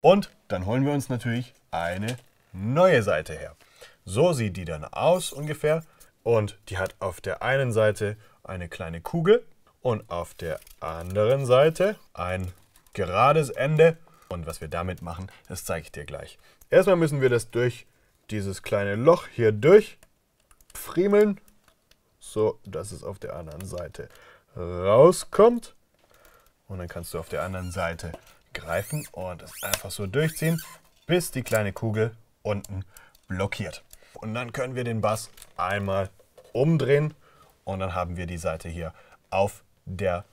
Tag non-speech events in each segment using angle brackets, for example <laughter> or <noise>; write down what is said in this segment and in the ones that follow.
Und dann holen wir uns natürlich eine neue Seite her. So sieht die dann aus ungefähr. Und die hat auf der einen Seite eine kleine Kugel und auf der anderen Seite ein gerades Ende. Und was wir damit machen, das zeige ich dir gleich. Erstmal müssen wir das durch dieses kleine Loch hier durch friemeln, so dass es auf der anderen Seite rauskommt. Und dann kannst du auf der anderen Seite greifen und es einfach so durchziehen, bis die kleine Kugel unten blockiert. Und dann können wir den Bass einmal umdrehen und dann haben wir die Seite hier auf der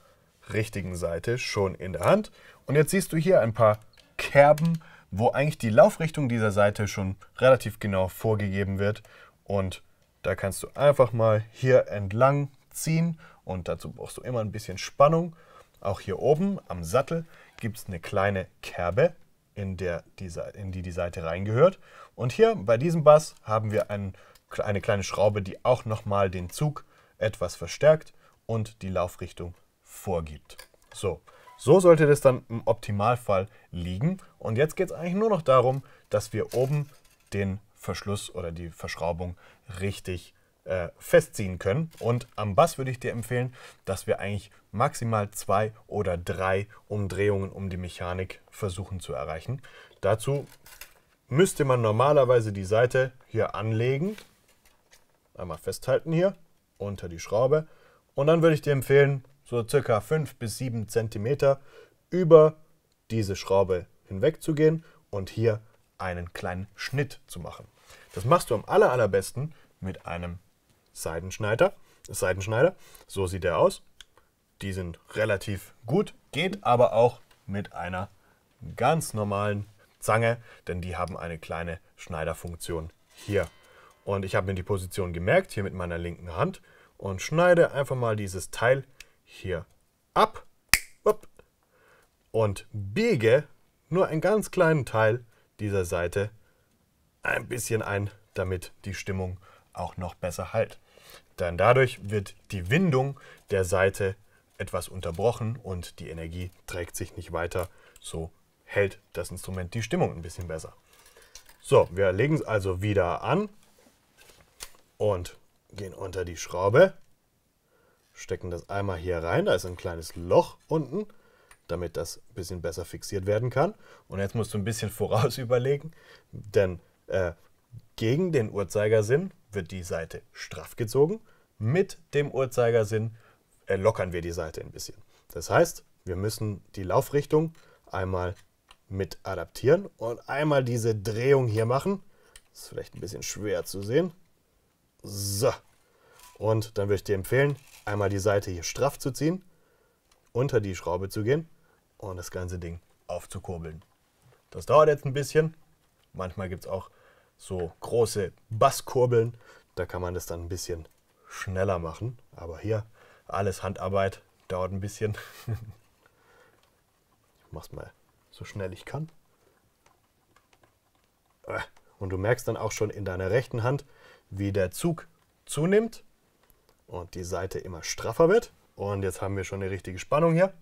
richtigen Seite schon in der Hand. Und jetzt siehst du hier ein paar Kerben, wo eigentlich die Laufrichtung dieser Seite schon relativ genau vorgegeben wird. Und da kannst du einfach mal hier entlang ziehen und dazu brauchst du immer ein bisschen Spannung auch hier oben am Sattel gibt es eine kleine Kerbe, in, der die, in die die Seite reingehört. Und hier bei diesem Bass haben wir einen, eine kleine Schraube, die auch nochmal den Zug etwas verstärkt und die Laufrichtung vorgibt. So, so sollte das dann im Optimalfall liegen. Und jetzt geht es eigentlich nur noch darum, dass wir oben den Verschluss oder die Verschraubung richtig äh, festziehen können. Und am Bass würde ich dir empfehlen, dass wir eigentlich maximal zwei oder drei Umdrehungen um die Mechanik versuchen zu erreichen. Dazu müsste man normalerweise die Seite hier anlegen, einmal festhalten hier, unter die Schraube. Und dann würde ich dir empfehlen, so circa fünf bis sieben Zentimeter über diese Schraube hinweg zu gehen und hier einen kleinen Schnitt zu machen. Das machst du am aller allerbesten mit einem Seidenschneider. Seidenschneider. So sieht er aus. Die sind relativ gut, geht aber auch mit einer ganz normalen Zange, denn die haben eine kleine Schneiderfunktion hier. Und ich habe mir die Position gemerkt, hier mit meiner linken Hand und schneide einfach mal dieses Teil hier ab und biege nur einen ganz kleinen Teil dieser Seite ein bisschen ein, damit die Stimmung auch noch besser Halt. Denn dadurch wird die Windung der Seite etwas unterbrochen und die Energie trägt sich nicht weiter. So hält das Instrument die Stimmung ein bisschen besser. So, wir legen es also wieder an und gehen unter die Schraube, stecken das einmal hier rein, da ist ein kleines Loch unten, damit das ein bisschen besser fixiert werden kann. Und jetzt musst du ein bisschen <laughs> voraus überlegen, denn äh, gegen den Uhrzeigersinn wird die Seite straff gezogen. Mit dem Uhrzeigersinn äh, lockern wir die Seite ein bisschen. Das heißt, wir müssen die Laufrichtung einmal mit adaptieren und einmal diese Drehung hier machen. Das ist vielleicht ein bisschen schwer zu sehen. So. Und dann würde ich dir empfehlen, einmal die Seite hier straff zu ziehen, unter die Schraube zu gehen und das ganze Ding aufzukurbeln. Das dauert jetzt ein bisschen. Manchmal gibt es auch so große Basskurbeln. Da kann man das dann ein bisschen schneller machen. Aber hier alles Handarbeit, dauert ein bisschen. ich <laughs> mach's mal so schnell ich kann. Äh, und du merkst dann auch schon in deiner rechten Hand, wie der Zug zunimmt und die Seite immer straffer wird. Und jetzt haben wir schon eine richtige Spannung hier.